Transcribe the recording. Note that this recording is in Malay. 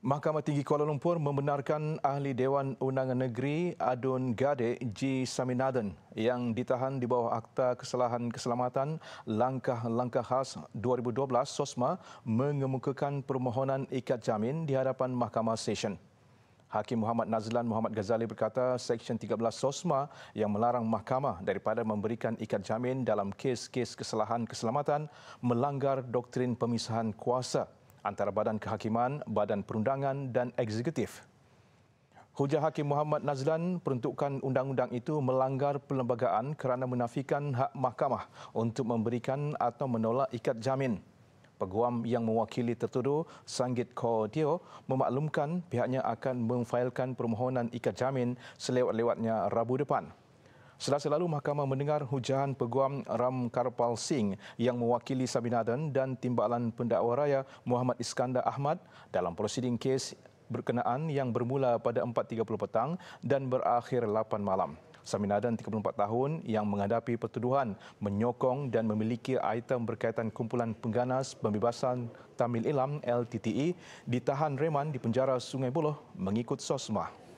Mahkamah Tinggi Kuala Lumpur membenarkan ahli Dewan Undangan Negeri Adun Gade G. Saminaden yang ditahan di bawah Akta Kesalahan Keselamatan Langkah-Langkah Khas 2012 SOSMA mengemukakan permohonan ikat jamin di hadapan Mahkamah Session. Hakim Muhammad Nazlan Muhammad Ghazali berkata Seksyen 13 SOSMA yang melarang mahkamah daripada memberikan ikat jamin dalam kes-kes kesalahan keselamatan melanggar doktrin pemisahan kuasa antara Badan Kehakiman, Badan Perundangan dan Eksekutif. Hujah Hakim Muhammad Nazlan peruntukkan undang-undang itu melanggar perlembagaan kerana menafikan hak mahkamah untuk memberikan atau menolak ikat jamin. Peguam yang mewakili tertuduh, Sanggit Kodio, memaklumkan pihaknya akan memfailkan permohonan ikat jamin selewat-lewatnya Rabu depan. Selasa lalu mahkamah mendengar hujahan peguam Ram Karpal Singh yang mewakili Sabinaden dan timbalan pendakwa raya Muhammad Iskandar Ahmad dalam prosiding kes berkenaan yang bermula pada 4.30 petang dan berakhir 8 malam. Saminadan 34 tahun yang menghadapi pertuduhan menyokong dan memiliki item berkaitan kumpulan pengganas pembebasan Tamil Ilam LTTE ditahan reman di penjara Sungai Buloh mengikut sosma.